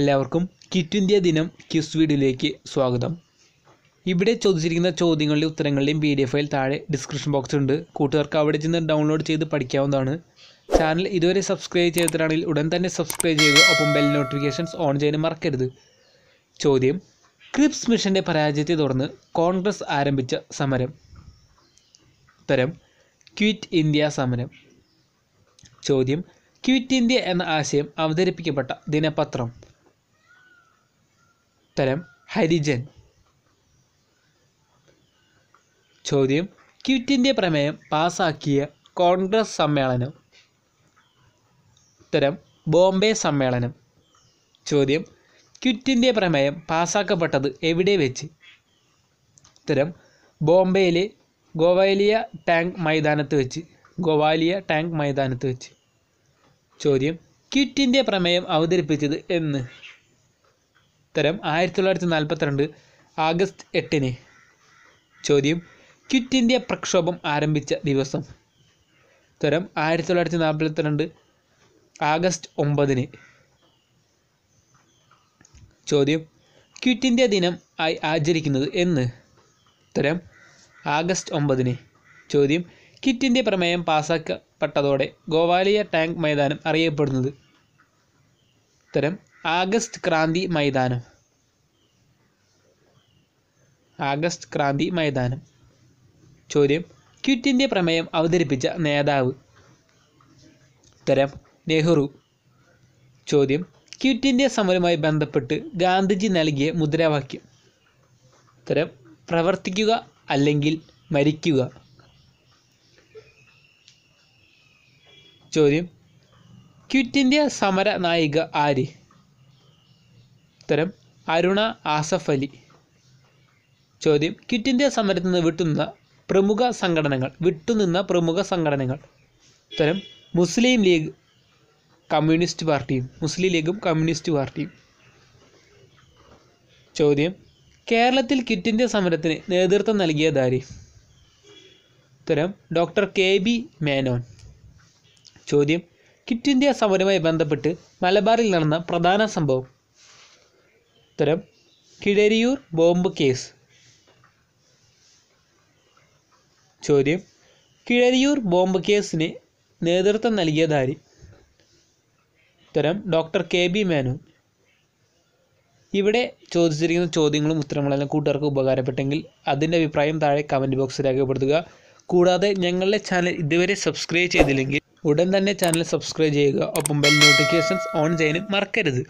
എല്ലാവർക്കും kit India ദിനം quiz വീഡിയോയിലേക്ക് സ്വാഗതം ഇവിടെ ചോദിച്ചിരിക്കുന്ന ചോദ്യങ്ങളുടെയും ഉത്തരങ്ങളുടെയും പി ഡി എഫ് ഫയൽ താഴെ ഡിസ്ക്രിപ്ഷൻ ബോക്സ് ഉണ്ട് കൂട്ടുകാർക്ക് അവിടെ ചെന്ന് ഡൗൺലോഡ് ചെയ്ത് പഠിക്കാവുന്നതാണ് ചാനൽ ഇതുവരെ സബ്സ്ക്രൈബ് ചെയ്തിട്ടാണെങ്കിൽ ഉടൻ തന്നെ സബ്സ്ക്രൈബ് ചെയ്യുക ഒപ്പം ബെൽ നോട്ടിഫിക്കേഷൻസ് ഓൺ ചെയ്യാൻ മറക്കരുത് ചോദ്യം ക്രിപ്സ് മിഷൻ്റെ പരാജയത്തെ തുടർന്ന് കോൺഗ്രസ് ആരംഭിച്ച സമരം ഉത്തരം ക്വിറ്റ് ഇന്ത്യ സമരം ചോദ്യം ക്വിറ്റ് ഇന്ത്യ എന്ന ആശയം അവതരിപ്പിക്കപ്പെട്ട ദിനപത്രം ഉത്തരം ഹരിജൻ ചോദ്യം ക്വിറ്റ് ഇന്ത്യ പ്രമേയം പാസാക്കിയ കോൺഗ്രസ് സമ്മേളനം ഉത്തരം ബോംബെ സമ്മേളനം ചോദ്യം ക്വിറ്റ് ഇന്ത്യ പ്രമേയം പാസാക്കപ്പെട്ടത് എവിടെ വെച്ച് ഉത്തരം ബോംബെയിലെ ഗോവാലിയ ടാങ്ക് മൈതാനത്ത് വെച്ച് ഗോവാലിയ ടാങ്ക് മൈതാനത്ത് വെച്ച് ചോദ്യം ക്വിറ്റ് ഇന്ത്യ പ്രമേയം അവതരിപ്പിച്ചത് എന്ന് ഉത്തരം ആയിരത്തി തൊള്ളായിരത്തി നാൽപ്പത്തിരണ്ട് ആഗസ്റ്റ് എട്ടിന് ചോദ്യം ക്വിറ്റ് ഇന്ത്യ പ്രക്ഷോഭം ആരംഭിച്ച ദിവസം ഉത്തരം ആയിരത്തി തൊള്ളായിരത്തി നാൽപ്പത്തിരണ്ട് ആഗസ്റ്റ് ഒമ്പതിന് ചോദ്യം ക്വിറ്റ് ഇന്ത്യ ദിനം ആയി ആചരിക്കുന്നത് എന്ന് ഉത്തരം ആഗസ്റ്റ് ഒമ്പതിന് ചോദ്യം ക്വിറ്റ് ഇന്ത്യ പ്രമേയം പാസാക്കപ്പെട്ടതോടെ ഗോവാലിയ ടാങ്ക് മൈതാനം അറിയപ്പെടുന്നത് ഉത്തരം ആഗസ്റ്റ് ക്രാന്തി മൈതാനം ആഗസ്റ്റ് ക്രാന്തി മൈതാനം ചോദ്യം ക്വിറ്റ് ഇന്ത്യ പ്രമേയം അവതരിപ്പിച്ച നേതാവ് ഉത്തരം നെഹ്റു ചോദ്യം ക്വിറ്റ് ഇന്ത്യ സമരവുമായി ബന്ധപ്പെട്ട് ഗാന്ധിജി നൽകിയ മുദ്രാവാക്യം ഉത്തരം പ്രവർത്തിക്കുക അല്ലെങ്കിൽ മരിക്കുക ചോദ്യം ക്വിറ്റ് ഇന്ത്യ സമര നായിക ആര് ഉത്തരം അരുണ ആസഫ് അലി ചോദ്യം ക്വിറ്റ് ഇന്ത്യ സമരത്തിൽ നിന്ന് വിട്ടുനിന്ന പ്രമുഖ സംഘടനകൾ വിട്ടുനിന്ന പ്രമുഖ സംഘടനകൾ ഉത്തരം മുസ്ലിം ലീഗ് കമ്മ്യൂണിസ്റ്റ് പാർട്ടിയും മുസ്ലിം ലീഗും കമ്മ്യൂണിസ്റ്റ് പാർട്ടിയും ചോദ്യം കേരളത്തിൽ ക്വിറ്റ് ഇന്ത്യ സമരത്തിന് നേതൃത്വം നൽകിയതാരി ഉത്തരം ഡോക്ടർ കെ ബി മേനോൻ ചോദ്യം ക്വിറ്റ് ഇന്ത്യ സമരവുമായി ബന്ധപ്പെട്ട് മലബാറിൽ നടന്ന പ്രധാന സംഭവം ഉത്തരം കിഴരിയൂർ ബോംബ് കേസ് ചോദ്യം കിഴരിയൂർ ബോംബ് കേസിന് നേതൃത്വം നൽകിയതാര് ഉത്തരം ഡോക്ടർ കെ ബി മേനു ഇവിടെ ചോദിച്ചിരിക്കുന്ന ചോദ്യങ്ങളും ഉത്തരങ്ങളെല്ലാം കൂട്ടുകാർക്ക് ഉപകാരപ്പെട്ടെങ്കിൽ അതിൻ്റെ അഭിപ്രായം താഴെ കമൻറ്റ് ബോക്സിൽ രേഖപ്പെടുത്തുക കൂടാതെ ഞങ്ങളുടെ ചാനൽ ഇതുവരെ സബ്സ്ക്രൈബ് ചെയ്തില്ലെങ്കിൽ ഉടൻ തന്നെ ചാനൽ സബ്സ്ക്രൈബ് ചെയ്യുക ഒപ്പം ബെൽ നോട്ടിഫിക്കേഷൻസ് ഓൺ ചെയ്യാനും മറക്കരുത്